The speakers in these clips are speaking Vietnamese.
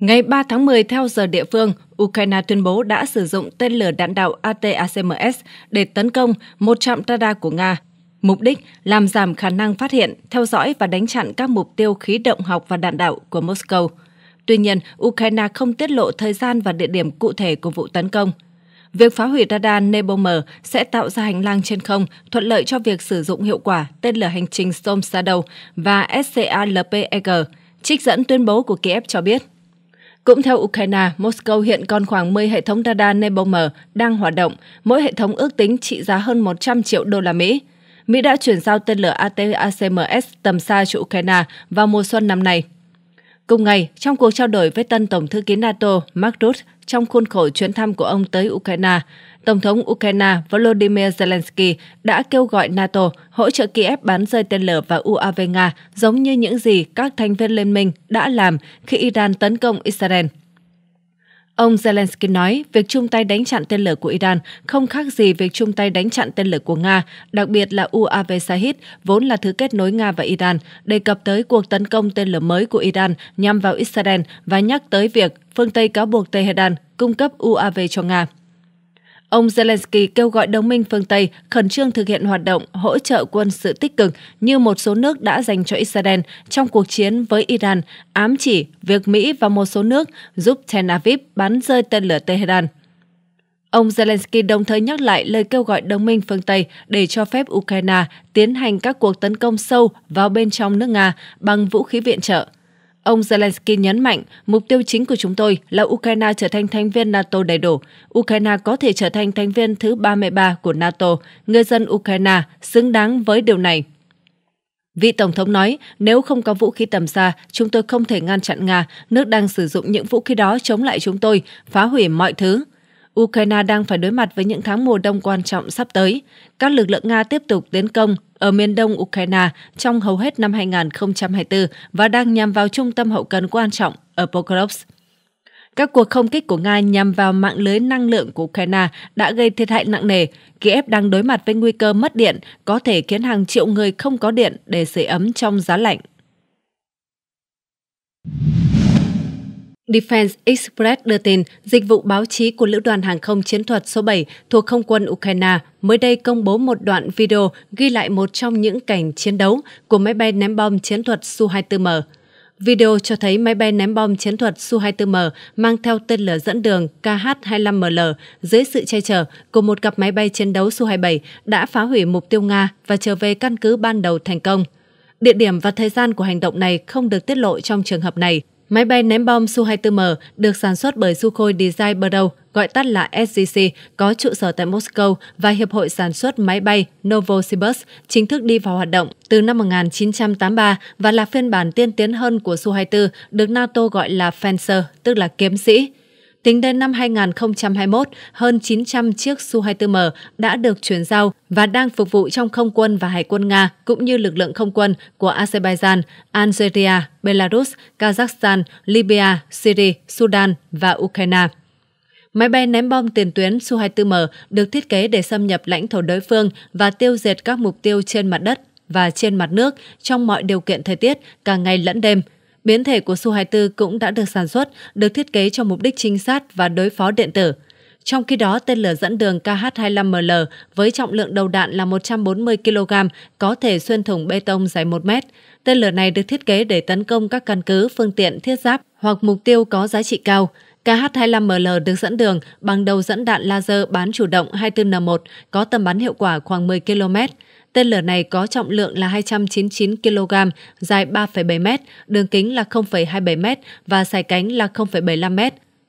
Ngày 3 tháng 10 theo giờ địa phương, Ukraine tuyên bố đã sử dụng tên lửa đạn đạo ATACMS để tấn công một trạm radar của Nga. Mục đích làm giảm khả năng phát hiện, theo dõi và đánh chặn các mục tiêu khí động học và đạn đạo của Moscow. Tuy nhiên, Ukraine không tiết lộ thời gian và địa điểm cụ thể của vụ tấn công. Việc phá hủy radar Nebom sẽ tạo ra hành lang trên không, thuận lợi cho việc sử dụng hiệu quả tên lửa hành trình Storm Shadow và SCALPEG, trích dẫn tuyên bố của Kiev cho biết. Cũng theo Ukraine, Moscow hiện còn khoảng 10 hệ thống radar Nebomber đang hoạt động, mỗi hệ thống ước tính trị giá hơn 100 triệu đô la Mỹ. Mỹ đã chuyển giao tên lửa ATACMS tầm xa cho Ukraine vào mùa xuân năm nay. Cùng ngày, trong cuộc trao đổi với tân Tổng thư ký NATO Mark Rutte trong khuôn khổ chuyến thăm của ông tới Ukraine. Tổng thống Ukraine Volodymyr Zelensky đã kêu gọi NATO hỗ trợ Kiev bán rơi tên lửa và UAV Nga giống như những gì các thành viên liên minh đã làm khi Iran tấn công Israel. Ông Zelensky nói việc chung tay đánh chặn tên lửa của Iran không khác gì việc chung tay đánh chặn tên lửa của Nga, đặc biệt là UAV Shahid, vốn là thứ kết nối Nga và Iran, đề cập tới cuộc tấn công tên lửa mới của Iran nhằm vào Israel và nhắc tới việc phương Tây cáo buộc Tehran cung cấp UAV cho Nga. Ông Zelensky kêu gọi đồng minh phương Tây khẩn trương thực hiện hoạt động hỗ trợ quân sự tích cực như một số nước đã dành cho Israel trong cuộc chiến với Iran, ám chỉ việc Mỹ và một số nước giúp Tel Aviv bắn rơi tên lửa Tehran. Ông Zelensky đồng thời nhắc lại lời kêu gọi đồng minh phương Tây để cho phép Ukraine tiến hành các cuộc tấn công sâu vào bên trong nước Nga bằng vũ khí viện trợ. Ông Zelensky nhấn mạnh, mục tiêu chính của chúng tôi là Ukraine trở thành thành viên NATO đầy đủ. Ukraine có thể trở thành thành viên thứ 33 của NATO. Người dân Ukraine xứng đáng với điều này. Vị Tổng thống nói, nếu không có vũ khí tầm xa, chúng tôi không thể ngăn chặn Nga. Nước đang sử dụng những vũ khí đó chống lại chúng tôi, phá hủy mọi thứ. Ukraine đang phải đối mặt với những tháng mùa đông quan trọng sắp tới. Các lực lượng Nga tiếp tục tiến công ở miền đông Ukraine trong hầu hết năm 2024 và đang nhằm vào trung tâm hậu cần quan trọng ở Pokrovsk. Các cuộc không kích của Nga nhằm vào mạng lưới năng lượng của Ukraine đã gây thiệt hại nặng nề. Kiev đang đối mặt với nguy cơ mất điện, có thể khiến hàng triệu người không có điện để sưởi ấm trong giá lạnh. Defense Express đưa tin, dịch vụ báo chí của Lữ đoàn Hàng không Chiến thuật số 7 thuộc Không quân Ukraine mới đây công bố một đoạn video ghi lại một trong những cảnh chiến đấu của máy bay ném bom chiến thuật Su-24M. Video cho thấy máy bay ném bom chiến thuật Su-24M mang theo tên lửa dẫn đường KH-25ML dưới sự che chở của một cặp máy bay chiến đấu Su-27 đã phá hủy mục tiêu Nga và trở về căn cứ ban đầu thành công. Địa điểm và thời gian của hành động này không được tiết lộ trong trường hợp này. Máy bay ném bom Su-24M được sản xuất bởi Sukhoi Design Bureau, gọi tắt là SGC, có trụ sở tại Moscow và Hiệp hội Sản xuất Máy bay Novosibirsk chính thức đi vào hoạt động từ năm 1983 và là phiên bản tiên tiến hơn của Su-24 được NATO gọi là Fencer, tức là kiếm sĩ. Tính đến năm 2021, hơn 900 chiếc Su-24M đã được chuyển giao và đang phục vụ trong không quân và hải quân Nga cũng như lực lượng không quân của Azerbaijan, Algeria, Belarus, Kazakhstan, Libya, Syria, Sudan và Ukraine. Máy bay ném bom tiền tuyến Su-24M được thiết kế để xâm nhập lãnh thổ đối phương và tiêu diệt các mục tiêu trên mặt đất và trên mặt nước trong mọi điều kiện thời tiết, cả ngày lẫn đêm – Biến thể của Su-24 cũng đã được sản xuất, được thiết kế cho mục đích trinh sát và đối phó điện tử. Trong khi đó, tên lửa dẫn đường KH-25ML với trọng lượng đầu đạn là 140 kg có thể xuyên thủng bê tông dài 1 mét. Tên lửa này được thiết kế để tấn công các căn cứ, phương tiện, thiết giáp hoặc mục tiêu có giá trị cao. KH-25ML được dẫn đường bằng đầu dẫn đạn laser bán chủ động 24N1 có tầm bắn hiệu quả khoảng 10 km. Tên lửa này có trọng lượng là 299 kg, dài 3,7 m, đường kính là 0,27 m và sải cánh là 0,75 m.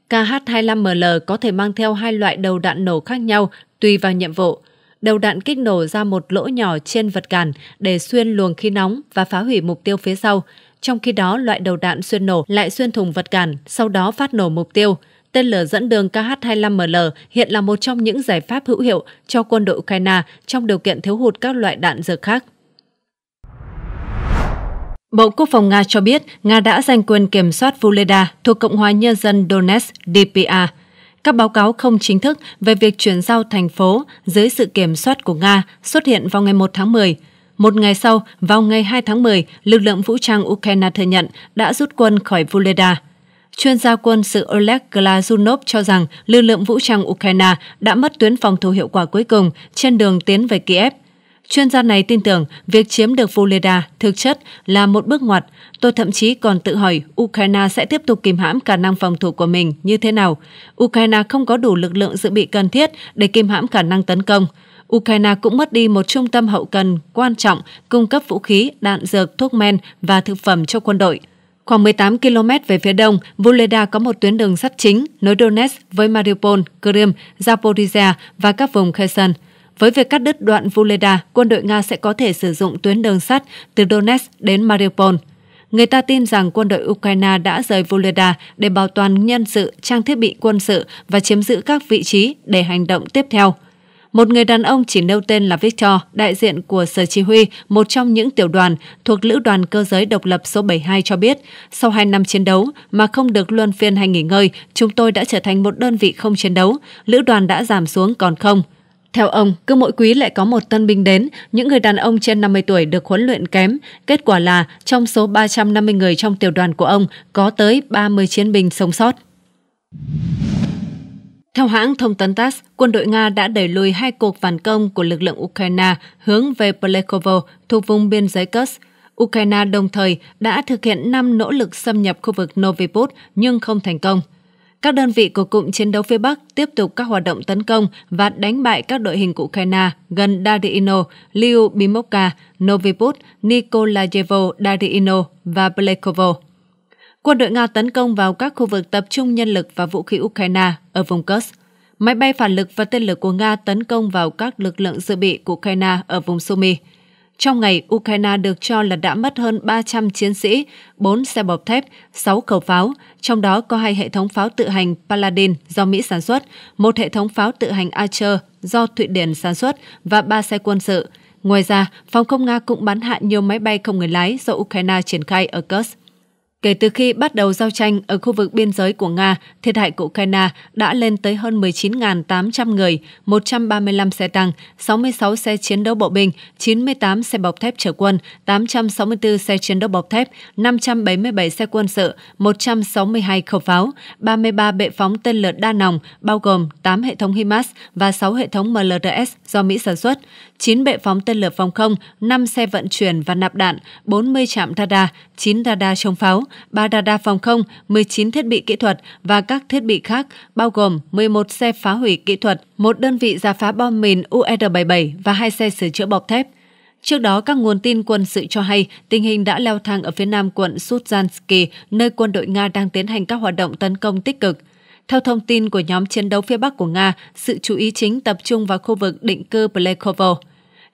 KH-25ML có thể mang theo hai loại đầu đạn nổ khác nhau tùy vào nhiệm vụ. Đầu đạn kích nổ ra một lỗ nhỏ trên vật cản để xuyên luồng khí nóng và phá hủy mục tiêu phía sau. Trong khi đó, loại đầu đạn xuyên nổ lại xuyên thùng vật cản, sau đó phát nổ mục tiêu – Tên lửa dẫn đường KH-25ML hiện là một trong những giải pháp hữu hiệu cho quân đội Ukraine trong điều kiện thiếu hụt các loại đạn dược khác. Bộ Quốc phòng Nga cho biết Nga đã giành quyền kiểm soát Vuleda thuộc Cộng hòa Nhân dân Donetsk DPA. Các báo cáo không chính thức về việc chuyển giao thành phố dưới sự kiểm soát của Nga xuất hiện vào ngày 1 tháng 10. Một ngày sau, vào ngày 2 tháng 10, lực lượng vũ trang Ukraine thừa nhận đã rút quân khỏi Vuleda. Chuyên gia quân sự Oleg Glazunov cho rằng lực lượng vũ trang Ukraine đã mất tuyến phòng thủ hiệu quả cuối cùng trên đường tiến về Kiev. Chuyên gia này tin tưởng việc chiếm được Voleda thực chất là một bước ngoặt. Tôi thậm chí còn tự hỏi Ukraine sẽ tiếp tục kìm hãm khả năng phòng thủ của mình như thế nào. Ukraine không có đủ lực lượng dự bị cần thiết để kìm hãm khả năng tấn công. Ukraine cũng mất đi một trung tâm hậu cần quan trọng cung cấp vũ khí, đạn dược, thuốc men và thực phẩm cho quân đội. Khoảng 18 km về phía đông, Voleda có một tuyến đường sắt chính nối Donetsk với Mariupol, Crimea, Zaporizhia và các vùng Kherson. Với việc cắt đứt đoạn Voleda, quân đội Nga sẽ có thể sử dụng tuyến đường sắt từ Donetsk đến Mariupol. Người ta tin rằng quân đội Ukraine đã rời Voleda để bảo toàn nhân sự, trang thiết bị quân sự và chiếm giữ các vị trí để hành động tiếp theo – một người đàn ông chỉ nêu tên là Victor, đại diện của Sở Chỉ huy, một trong những tiểu đoàn thuộc Lữ đoàn Cơ giới Độc lập số 72 cho biết, sau 2 năm chiến đấu mà không được luân phiên hay nghỉ ngơi, chúng tôi đã trở thành một đơn vị không chiến đấu, lữ đoàn đã giảm xuống còn không. Theo ông, cứ mỗi quý lại có một tân binh đến, những người đàn ông trên 50 tuổi được huấn luyện kém. Kết quả là trong số 350 người trong tiểu đoàn của ông có tới 30 chiến binh sống sót. Theo hãng thông tấn TASS, quân đội Nga đã đẩy lùi hai cuộc phản công của lực lượng Ukraine hướng về Plekovo thuộc vùng biên giới Kursk. Ukraine đồng thời đã thực hiện 5 nỗ lực xâm nhập khu vực Noviput nhưng không thành công. Các đơn vị của cụm chiến đấu phía Bắc tiếp tục các hoạt động tấn công và đánh bại các đội hình của Ukraine gần Dardiino, Liubimovka, Noviput, Nikolayevo, Dardiino và Plekovo quân đội Nga tấn công vào các khu vực tập trung nhân lực và vũ khí Ukraine ở vùng Kursk. Máy bay phản lực và tên lửa của Nga tấn công vào các lực lượng dự bị của Ukraine ở vùng Sumy. Trong ngày, Ukraine được cho là đã mất hơn 300 chiến sĩ, 4 xe bọc thép, 6 khẩu pháo, trong đó có hai hệ thống pháo tự hành Paladin do Mỹ sản xuất, một hệ thống pháo tự hành Archer do Thụy Điển sản xuất và ba xe quân sự. Ngoài ra, phòng không Nga cũng bắn hạ nhiều máy bay không người lái do Ukraine triển khai ở Kursk. Kể từ khi bắt đầu giao tranh ở khu vực biên giới của Nga, thiệt hại của Ukraine đã lên tới hơn 19.800 người, 135 xe tăng, 66 xe chiến đấu bộ binh, 98 xe bọc thép chở quân, 864 xe chiến đấu bọc thép, 577 xe quân sự, 162 khẩu pháo, 33 bệ phóng tên lửa đa nòng, bao gồm 8 hệ thống HIMARS và 6 hệ thống MLRS do Mỹ sản xuất, 9 bệ phóng tên lửa phòng không, 5 xe vận chuyển và nạp đạn, 40 trạm radar, 9 radar chống pháo, 3 radar phòng không, 19 thiết bị kỹ thuật và các thiết bị khác, bao gồm 11 xe phá hủy kỹ thuật, một đơn vị giả phá bom mìn UR-77 và hai xe sửa chữa bọc thép. Trước đó, các nguồn tin quân sự cho hay tình hình đã leo thang ở phía nam quận Sutjansky, nơi quân đội Nga đang tiến hành các hoạt động tấn công tích cực. Theo thông tin của nhóm chiến đấu phía Bắc của Nga, sự chú ý chính tập trung vào khu vực định cư Plekovo.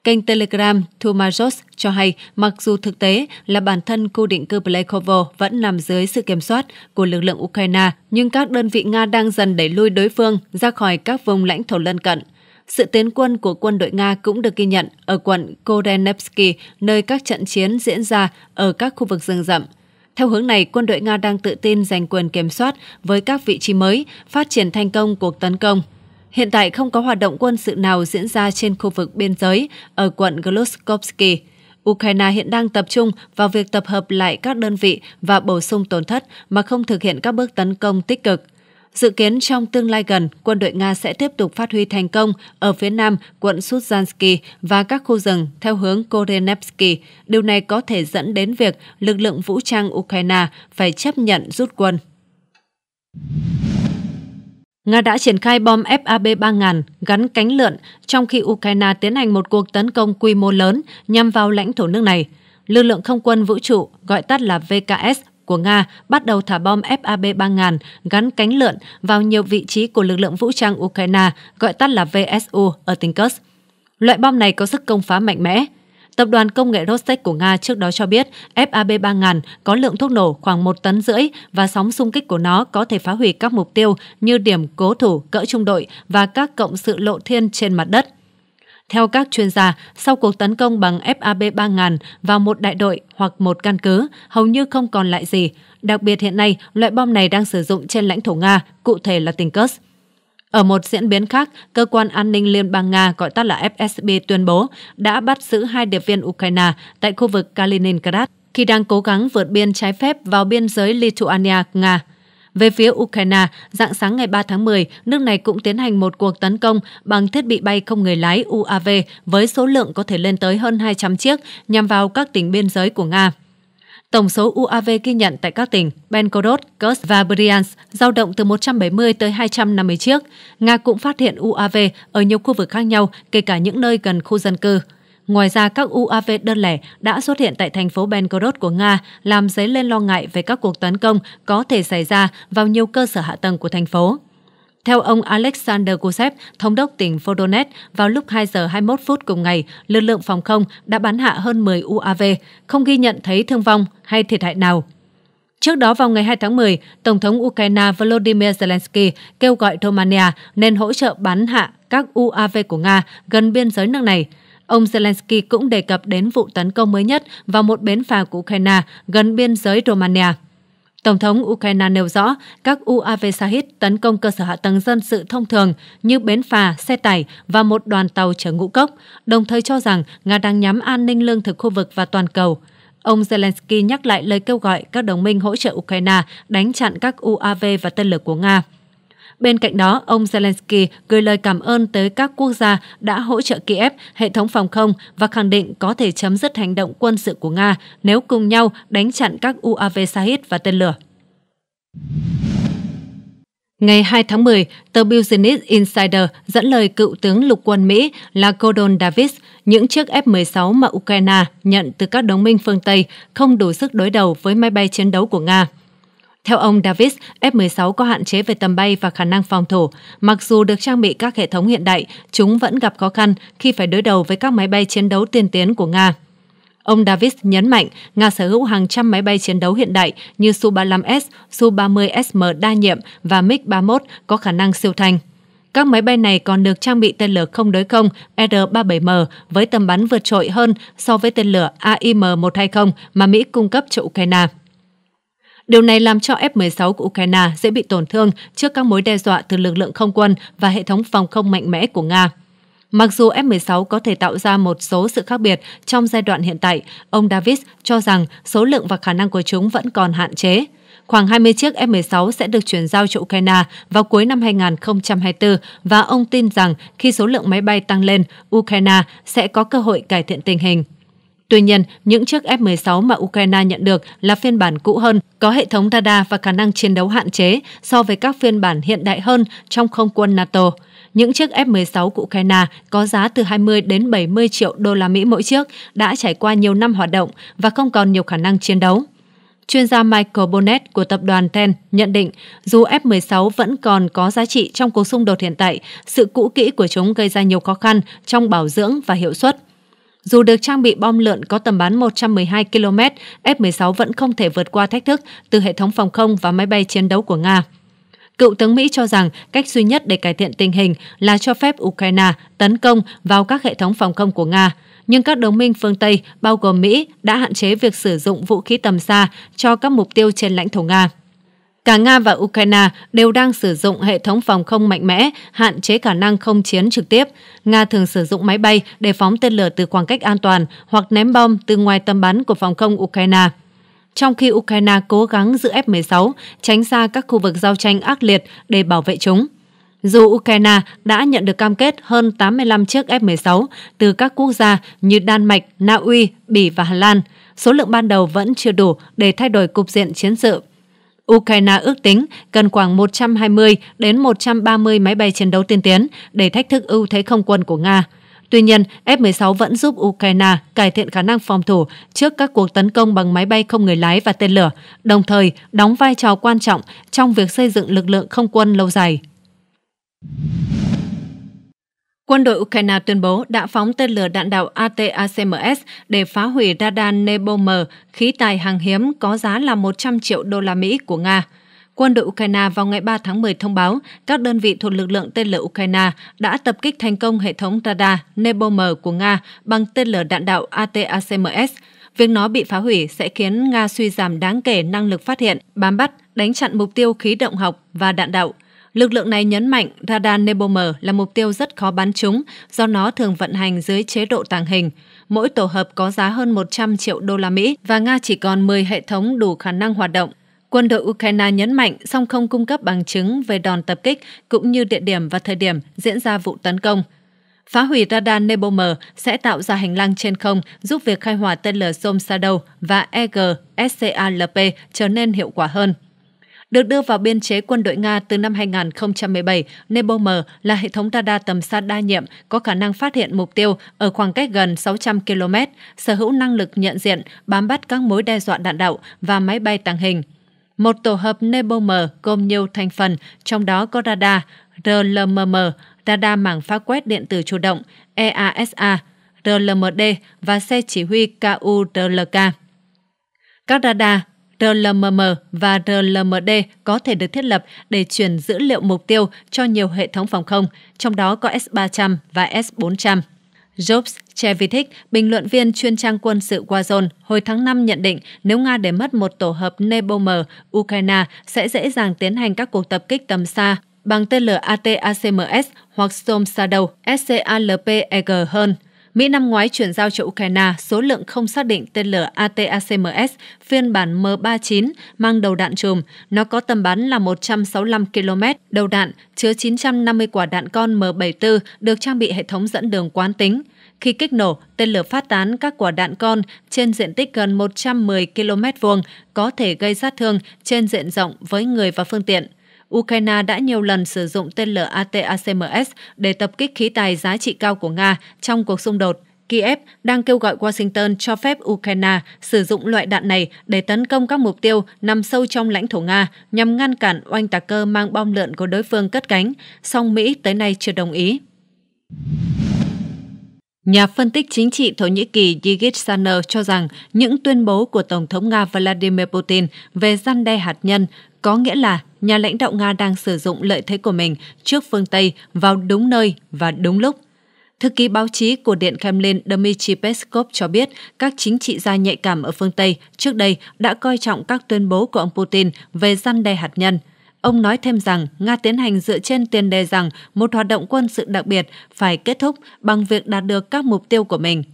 Kênh Telegram Thumajos cho hay mặc dù thực tế là bản thân khu định cư Blaikovo vẫn nằm dưới sự kiểm soát của lực lượng Ukraine, nhưng các đơn vị Nga đang dần đẩy lui đối phương ra khỏi các vùng lãnh thổ lân cận. Sự tiến quân của quân đội Nga cũng được ghi nhận ở quận Korenevsky, nơi các trận chiến diễn ra ở các khu vực rừng rậm. Theo hướng này, quân đội Nga đang tự tin giành quyền kiểm soát với các vị trí mới, phát triển thành công cuộc tấn công – Hiện tại không có hoạt động quân sự nào diễn ra trên khu vực biên giới ở quận Gloskovsky. Ukraine hiện đang tập trung vào việc tập hợp lại các đơn vị và bổ sung tổn thất mà không thực hiện các bước tấn công tích cực. Dự kiến trong tương lai gần, quân đội Nga sẽ tiếp tục phát huy thành công ở phía nam quận Suzhansky và các khu rừng theo hướng Korenevsky. Điều này có thể dẫn đến việc lực lượng vũ trang Ukraine phải chấp nhận rút quân. Nga đã triển khai bom FAB-3000 gắn cánh lượn trong khi Ukraine tiến hành một cuộc tấn công quy mô lớn nhằm vào lãnh thổ nước này. Lực lượng không quân vũ trụ, gọi tắt là VKS, của Nga bắt đầu thả bom FAB-3000 gắn cánh lượn vào nhiều vị trí của lực lượng vũ trang Ukraine, gọi tắt là VSU ở tỉnh Kursk. Loại bom này có sức công phá mạnh mẽ, Tập đoàn công nghệ Rostec của Nga trước đó cho biết FAB 3000 có lượng thuốc nổ khoảng 1 tấn rưỡi và sóng xung kích của nó có thể phá hủy các mục tiêu như điểm cố thủ cỡ trung đội và các cộng sự lộ thiên trên mặt đất. Theo các chuyên gia, sau cuộc tấn công bằng FAB 3000 vào một đại đội hoặc một căn cứ, hầu như không còn lại gì. Đặc biệt hiện nay, loại bom này đang sử dụng trên lãnh thổ Nga, cụ thể là tỉnh Kursk. Ở một diễn biến khác, Cơ quan An ninh Liên bang Nga gọi tắt là FSB tuyên bố đã bắt giữ hai điệp viên Ukraine tại khu vực Kaliningrad khi đang cố gắng vượt biên trái phép vào biên giới Lithuania-Nga. Về phía Ukraine, dạng sáng ngày 3 tháng 10, nước này cũng tiến hành một cuộc tấn công bằng thiết bị bay không người lái UAV với số lượng có thể lên tới hơn 200 chiếc nhằm vào các tỉnh biên giới của Nga. Tổng số UAV ghi nhận tại các tỉnh Belgorod, Kursk và Bryansk giao động từ 170 tới 250 chiếc. Nga cũng phát hiện UAV ở nhiều khu vực khác nhau, kể cả những nơi gần khu dân cư. Ngoài ra, các UAV đơn lẻ đã xuất hiện tại thành phố Belgorod của Nga, làm dấy lên lo ngại về các cuộc tấn công có thể xảy ra vào nhiều cơ sở hạ tầng của thành phố. Theo ông Alexander Gusev, thống đốc tỉnh Vodonet, vào lúc 2 giờ 21 phút cùng ngày, lực lượng phòng không đã bắn hạ hơn 10 UAV, không ghi nhận thấy thương vong hay thiệt hại nào. Trước đó vào ngày 2 tháng 10, Tổng thống Ukraine Volodymyr Zelensky kêu gọi Romania nên hỗ trợ bắn hạ các UAV của Nga gần biên giới nước này. Ông Zelensky cũng đề cập đến vụ tấn công mới nhất vào một bến phà của Ukraine gần biên giới Romania. Tổng thống Ukraine nêu rõ các UAV Shahid tấn công cơ sở hạ tầng dân sự thông thường như bến phà, xe tải và một đoàn tàu chở ngũ cốc, đồng thời cho rằng Nga đang nhắm an ninh lương thực khu vực và toàn cầu. Ông Zelensky nhắc lại lời kêu gọi các đồng minh hỗ trợ Ukraine đánh chặn các UAV và tên lửa của Nga. Bên cạnh đó, ông Zelensky gửi lời cảm ơn tới các quốc gia đã hỗ trợ Kiev hệ thống phòng không và khẳng định có thể chấm dứt hành động quân sự của Nga nếu cùng nhau đánh chặn các UAV Shahid và tên lửa. Ngày 2 tháng 10, tờ Business Insider dẫn lời cựu tướng lục quân Mỹ là Gordon Davis, những chiếc F-16 mà Ukraine nhận từ các đồng minh phương Tây không đủ sức đối đầu với máy bay chiến đấu của Nga. Theo ông Davis, F-16 có hạn chế về tầm bay và khả năng phòng thủ. Mặc dù được trang bị các hệ thống hiện đại, chúng vẫn gặp khó khăn khi phải đối đầu với các máy bay chiến đấu tiên tiến của Nga. Ông Davis nhấn mạnh Nga sở hữu hàng trăm máy bay chiến đấu hiện đại như Su-35S, Su-30SM đa nhiệm và MiG-31 có khả năng siêu thanh. Các máy bay này còn được trang bị tên lửa không đối không R-37M với tầm bắn vượt trội hơn so với tên lửa AIM-120 mà Mỹ cung cấp cho Ukraine. Điều này làm cho F-16 của Ukraine dễ bị tổn thương trước các mối đe dọa từ lực lượng không quân và hệ thống phòng không mạnh mẽ của Nga. Mặc dù F-16 có thể tạo ra một số sự khác biệt trong giai đoạn hiện tại, ông Davis cho rằng số lượng và khả năng của chúng vẫn còn hạn chế. Khoảng 20 chiếc F-16 sẽ được chuyển giao cho Ukraine vào cuối năm 2024 và ông tin rằng khi số lượng máy bay tăng lên, Ukraine sẽ có cơ hội cải thiện tình hình. Tuy nhiên, những chiếc F-16 mà Ukraine nhận được là phiên bản cũ hơn, có hệ thống radar và khả năng chiến đấu hạn chế so với các phiên bản hiện đại hơn trong không quân NATO. Những chiếc F-16 của Ukraine có giá từ 20 đến 70 triệu đô la Mỹ mỗi chiếc đã trải qua nhiều năm hoạt động và không còn nhiều khả năng chiến đấu. Chuyên gia Michael Bonnet của tập đoàn TEN nhận định, dù F-16 vẫn còn có giá trị trong cuộc xung đột hiện tại, sự cũ kỹ của chúng gây ra nhiều khó khăn trong bảo dưỡng và hiệu suất. Dù được trang bị bom lượn có tầm bắn 112 km, F-16 vẫn không thể vượt qua thách thức từ hệ thống phòng không và máy bay chiến đấu của Nga. Cựu tướng Mỹ cho rằng cách duy nhất để cải thiện tình hình là cho phép Ukraine tấn công vào các hệ thống phòng không của Nga. Nhưng các đồng minh phương Tây, bao gồm Mỹ, đã hạn chế việc sử dụng vũ khí tầm xa cho các mục tiêu trên lãnh thổ Nga. Cả Nga và Ukraine đều đang sử dụng hệ thống phòng không mạnh mẽ, hạn chế khả năng không chiến trực tiếp. Nga thường sử dụng máy bay để phóng tên lửa từ khoảng cách an toàn hoặc ném bom từ ngoài tầm bắn của phòng không Ukraine. Trong khi Ukraine cố gắng giữ F-16, tránh xa các khu vực giao tranh ác liệt để bảo vệ chúng. Dù Ukraine đã nhận được cam kết hơn 85 chiếc F-16 từ các quốc gia như Đan Mạch, Na Uy, Bỉ và Hà Lan, số lượng ban đầu vẫn chưa đủ để thay đổi cục diện chiến sự. Ukraine ước tính cần khoảng 120 đến 130 máy bay chiến đấu tiên tiến để thách thức ưu thế không quân của Nga. Tuy nhiên, F-16 vẫn giúp Ukraine cải thiện khả năng phòng thủ trước các cuộc tấn công bằng máy bay không người lái và tên lửa, đồng thời đóng vai trò quan trọng trong việc xây dựng lực lượng không quân lâu dài. Quân đội Ukraine tuyên bố đã phóng tên lửa đạn đạo ATACMS để phá hủy radar Nebom, khí tài hàng hiếm có giá là 100 triệu đô la Mỹ của Nga. Quân đội Ukraine vào ngày 3 tháng 10 thông báo các đơn vị thuộc lực lượng tên lửa Ukraine đã tập kích thành công hệ thống radar Nebom của Nga bằng tên lửa đạn đạo ATACMS. Việc nó bị phá hủy sẽ khiến Nga suy giảm đáng kể năng lực phát hiện, bám bắt, đánh chặn mục tiêu khí động học và đạn đạo – Lực lượng này nhấn mạnh radar Nebomer là mục tiêu rất khó bắn trúng do nó thường vận hành dưới chế độ tàng hình. Mỗi tổ hợp có giá hơn 100 triệu đô la Mỹ và Nga chỉ còn 10 hệ thống đủ khả năng hoạt động. Quân đội Ukraine nhấn mạnh song không cung cấp bằng chứng về đòn tập kích cũng như địa điểm và thời điểm diễn ra vụ tấn công. Phá hủy radar Nebomer sẽ tạo ra hành lang trên không giúp việc khai hỏa tên lửa Storm Shadow và EG-SCALP trở nên hiệu quả hơn. Được đưa vào biên chế quân đội Nga từ năm 2017, Nebom là hệ thống radar tầm xa đa nhiệm có khả năng phát hiện mục tiêu ở khoảng cách gần 600 km, sở hữu năng lực nhận diện, bám bắt các mối đe dọa đạn đạo và máy bay tàng hình. Một tổ hợp Nebom gồm nhiều thành phần, trong đó có radar, RLMM, radar mảng phá quét điện tử chủ động, EASA, RLMD và xe chỉ huy KURLK. Các radar RLMM và RLMD có thể được thiết lập để chuyển dữ liệu mục tiêu cho nhiều hệ thống phòng không, trong đó có S-300 và S-400. Jobs Chevitik, bình luận viên chuyên trang quân sự Wazone, hồi tháng 5 nhận định nếu Nga để mất một tổ hợp Nebom, Ukraine sẽ dễ dàng tiến hành các cuộc tập kích tầm xa bằng tên lửa ATACMS hoặc Storm Shadow SCALP-EG hơn – Mỹ năm ngoái chuyển giao cho Ukraine số lượng không xác định tên lửa ATACMS phiên bản M39 mang đầu đạn chùm. Nó có tầm bắn là 165 km, đầu đạn chứa 950 quả đạn con M74 được trang bị hệ thống dẫn đường quán tính. Khi kích nổ, tên lửa phát tán các quả đạn con trên diện tích gần 110 km vuông có thể gây sát thương trên diện rộng với người và phương tiện. Ukraine đã nhiều lần sử dụng tên lửa ATACMS để tập kích khí tài giá trị cao của Nga trong cuộc xung đột. Kiev đang kêu gọi Washington cho phép Ukraine sử dụng loại đạn này để tấn công các mục tiêu nằm sâu trong lãnh thổ Nga nhằm ngăn cản oanh tạc cơ mang bom lượn của đối phương cất cánh, song Mỹ tới nay chưa đồng ý. Nhà phân tích chính trị Thổ Nhĩ Kỳ Yigit Saner cho rằng những tuyên bố của Tổng thống Nga Vladimir Putin về gian đe hạt nhân có nghĩa là nhà lãnh đạo Nga đang sử dụng lợi thế của mình trước phương Tây vào đúng nơi và đúng lúc. Thư ký báo chí của Điện Kremlin Dmitry Peskov cho biết các chính trị gia nhạy cảm ở phương Tây trước đây đã coi trọng các tuyên bố của ông Putin về răn đe hạt nhân. Ông nói thêm rằng Nga tiến hành dựa trên tiền đề rằng một hoạt động quân sự đặc biệt phải kết thúc bằng việc đạt được các mục tiêu của mình –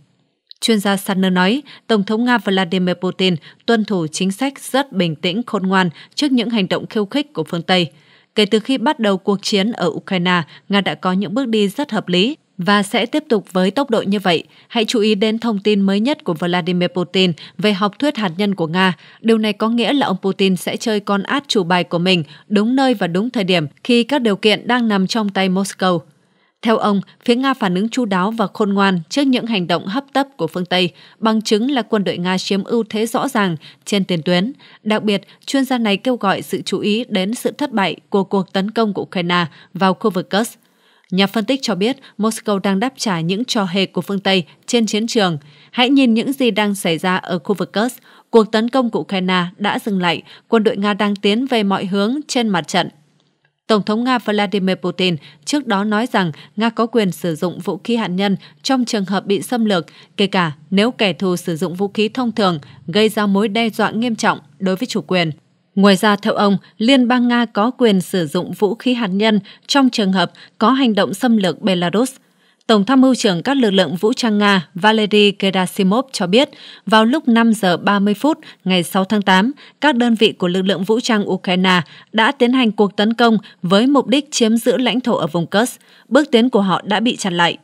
Chuyên gia Sandner nói, Tổng thống Nga Vladimir Putin tuân thủ chính sách rất bình tĩnh khôn ngoan trước những hành động khiêu khích của phương Tây. Kể từ khi bắt đầu cuộc chiến ở Ukraine, Nga đã có những bước đi rất hợp lý và sẽ tiếp tục với tốc độ như vậy. Hãy chú ý đến thông tin mới nhất của Vladimir Putin về học thuyết hạt nhân của Nga. Điều này có nghĩa là ông Putin sẽ chơi con át chủ bài của mình đúng nơi và đúng thời điểm khi các điều kiện đang nằm trong tay Moscow. Theo ông, phía Nga phản ứng chu đáo và khôn ngoan trước những hành động hấp tấp của phương Tây, bằng chứng là quân đội Nga chiếm ưu thế rõ ràng trên tiền tuyến. Đặc biệt, chuyên gia này kêu gọi sự chú ý đến sự thất bại của cuộc tấn công của Ukraine vào khu vực Kursk. Nhà phân tích cho biết Moscow đang đáp trả những trò hề của phương Tây trên chiến trường. Hãy nhìn những gì đang xảy ra ở khu vực Kursk. Cuộc tấn công của Ukraine đã dừng lại, quân đội Nga đang tiến về mọi hướng trên mặt trận Tổng thống Nga Vladimir Putin trước đó nói rằng Nga có quyền sử dụng vũ khí hạt nhân trong trường hợp bị xâm lược, kể cả nếu kẻ thù sử dụng vũ khí thông thường gây ra mối đe dọa nghiêm trọng đối với chủ quyền. Ngoài ra, theo ông, Liên bang Nga có quyền sử dụng vũ khí hạt nhân trong trường hợp có hành động xâm lược Belarus Tổng tham mưu trưởng các lực lượng vũ trang Nga Valery Gerasimov cho biết, vào lúc 5 giờ 30 phút ngày 6 tháng 8, các đơn vị của lực lượng vũ trang Ukraine đã tiến hành cuộc tấn công với mục đích chiếm giữ lãnh thổ ở vùng Kursk. Bước tiến của họ đã bị chặn lại.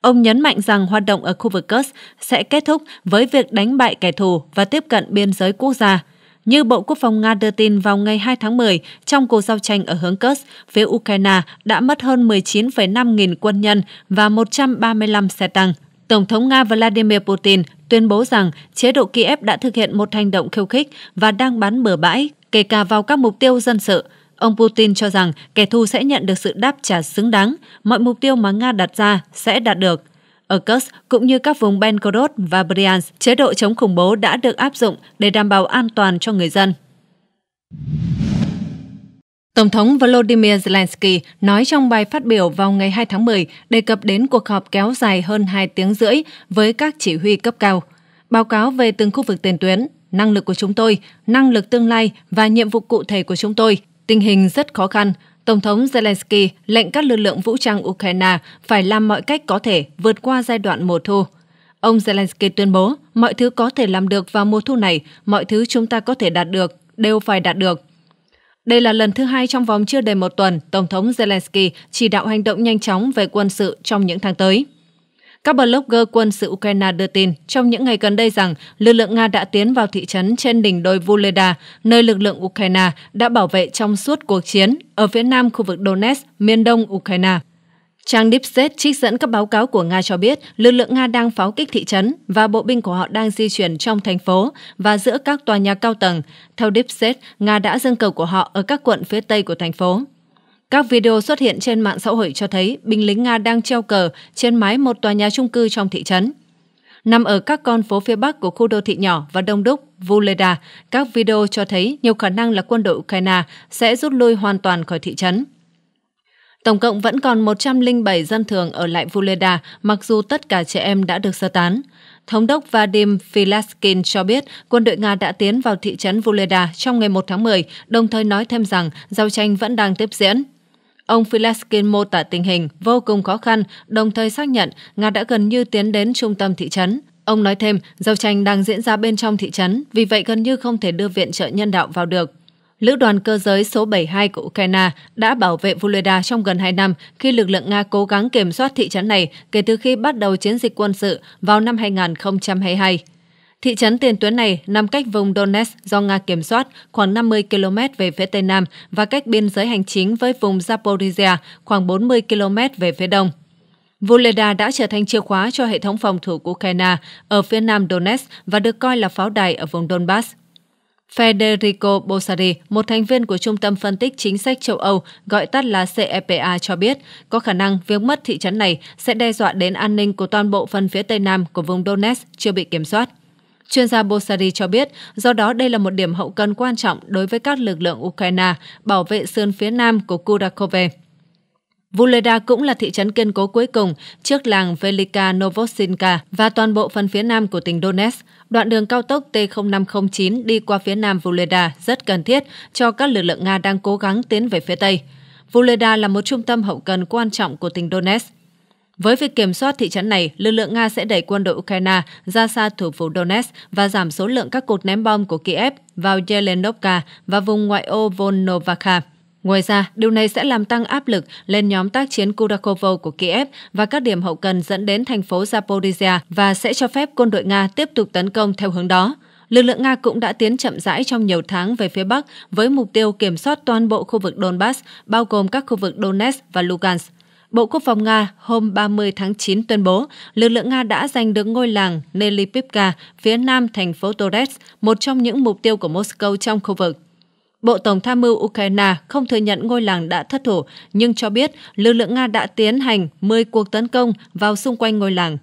Ông nhấn mạnh rằng hoạt động ở khu vực Kursk sẽ kết thúc với việc đánh bại kẻ thù và tiếp cận biên giới quốc gia – như Bộ Quốc phòng Nga đưa tin vào ngày 2 tháng 10, trong cuộc giao tranh ở hướng Kursk, phía Ukraine đã mất hơn 19,5 nghìn quân nhân và 135 xe tăng. Tổng thống Nga Vladimir Putin tuyên bố rằng chế độ Kiev đã thực hiện một hành động khiêu khích và đang bắn bừa bãi, kể cả vào các mục tiêu dân sự. Ông Putin cho rằng kẻ thù sẽ nhận được sự đáp trả xứng đáng, mọi mục tiêu mà Nga đặt ra sẽ đạt được. Ở Kursk cũng như các vùng Belgorod và Bryansk, chế độ chống khủng bố đã được áp dụng để đảm bảo an toàn cho người dân. Tổng thống Volodymyr Zelensky nói trong bài phát biểu vào ngày 2 tháng 10 đề cập đến cuộc họp kéo dài hơn 2 tiếng rưỡi với các chỉ huy cấp cao. Báo cáo về từng khu vực tiền tuyến, năng lực của chúng tôi, năng lực tương lai và nhiệm vụ cụ thể của chúng tôi. Tình hình rất khó khăn, Tổng thống Zelensky lệnh các lực lượng vũ trang Ukraine phải làm mọi cách có thể vượt qua giai đoạn mùa thu. Ông Zelensky tuyên bố, mọi thứ có thể làm được vào mùa thu này, mọi thứ chúng ta có thể đạt được, đều phải đạt được. Đây là lần thứ hai trong vòng chưa đầy một tuần, Tổng thống Zelensky chỉ đạo hành động nhanh chóng về quân sự trong những tháng tới. Các blogger quân sự Ukraine đưa tin trong những ngày gần đây rằng lực lượng Nga đã tiến vào thị trấn trên đỉnh đồi Vuleda, nơi lực lượng Ukraine đã bảo vệ trong suốt cuộc chiến ở phía nam khu vực Donetsk, miền đông Ukraine. Trang Deep State trích dẫn các báo cáo của Nga cho biết lực lượng Nga đang pháo kích thị trấn và bộ binh của họ đang di chuyển trong thành phố và giữa các tòa nhà cao tầng. Theo Deep State, Nga đã dâng cầu của họ ở các quận phía tây của thành phố. Các video xuất hiện trên mạng xã hội cho thấy binh lính Nga đang treo cờ trên mái một tòa nhà trung cư trong thị trấn. Nằm ở các con phố phía bắc của khu đô thị nhỏ và đông đúc Vuleda, các video cho thấy nhiều khả năng là quân đội Ukraine sẽ rút lui hoàn toàn khỏi thị trấn. Tổng cộng vẫn còn 107 dân thường ở lại Vuleda, mặc dù tất cả trẻ em đã được sơ tán. Thống đốc Vadim Filaskin cho biết quân đội Nga đã tiến vào thị trấn Vuleda trong ngày 1 tháng 10, đồng thời nói thêm rằng giao tranh vẫn đang tiếp diễn. Ông Filaskin mô tả tình hình vô cùng khó khăn, đồng thời xác nhận Nga đã gần như tiến đến trung tâm thị trấn. Ông nói thêm, giao tranh đang diễn ra bên trong thị trấn, vì vậy gần như không thể đưa viện trợ nhân đạo vào được. Lữ đoàn cơ giới số 72 của Ukraine đã bảo vệ Volodya trong gần 2 năm khi lực lượng Nga cố gắng kiểm soát thị trấn này kể từ khi bắt đầu chiến dịch quân sự vào năm 2022. Thị trấn tiền tuyến này nằm cách vùng Donetsk do Nga kiểm soát khoảng 50 km về phía Tây Nam và cách biên giới hành chính với vùng Zaporizhia khoảng 40 km về phía Đông. Voleda đã trở thành chìa khóa cho hệ thống phòng thủ của Ukraine ở phía nam Donetsk và được coi là pháo đài ở vùng Donbass. Federico Bosari, một thành viên của Trung tâm Phân tích Chính sách châu Âu, gọi tắt là CEPA cho biết, có khả năng việc mất thị trấn này sẽ đe dọa đến an ninh của toàn bộ phần phía Tây Nam của vùng Donetsk chưa bị kiểm soát. Chuyên gia Bosari cho biết, do đó đây là một điểm hậu cần quan trọng đối với các lực lượng Ukraine bảo vệ sườn phía nam của Kurakove. Vuleda cũng là thị trấn kiên cố cuối cùng trước làng Velika Novosinka và toàn bộ phần phía nam của tỉnh Donetsk. Đoạn đường cao tốc T0509 đi qua phía nam Vuleda rất cần thiết cho các lực lượng Nga đang cố gắng tiến về phía Tây. Vuleda là một trung tâm hậu cần quan trọng của tỉnh Donetsk. Với việc kiểm soát thị trấn này, lực lượng Nga sẽ đẩy quân đội Ukraine ra xa thủ phủ Donetsk và giảm số lượng các cột ném bom của Kiev vào Yelenovka và vùng ngoại ô Volnovakha. Ngoài ra, điều này sẽ làm tăng áp lực lên nhóm tác chiến Kurakovo của Kiev và các điểm hậu cần dẫn đến thành phố Zaporizhia và sẽ cho phép quân đội Nga tiếp tục tấn công theo hướng đó. Lực lượng Nga cũng đã tiến chậm rãi trong nhiều tháng về phía Bắc với mục tiêu kiểm soát toàn bộ khu vực Donbass, bao gồm các khu vực Donetsk và Lugansk. Bộ Quốc phòng Nga hôm 30 tháng 9 tuyên bố lực lượng Nga đã giành được ngôi làng Nelipivka phía nam thành phố Torres, một trong những mục tiêu của Moscow trong khu vực. Bộ Tổng tham mưu Ukraine không thừa nhận ngôi làng đã thất thủ, nhưng cho biết lực lượng Nga đã tiến hành 10 cuộc tấn công vào xung quanh ngôi làng.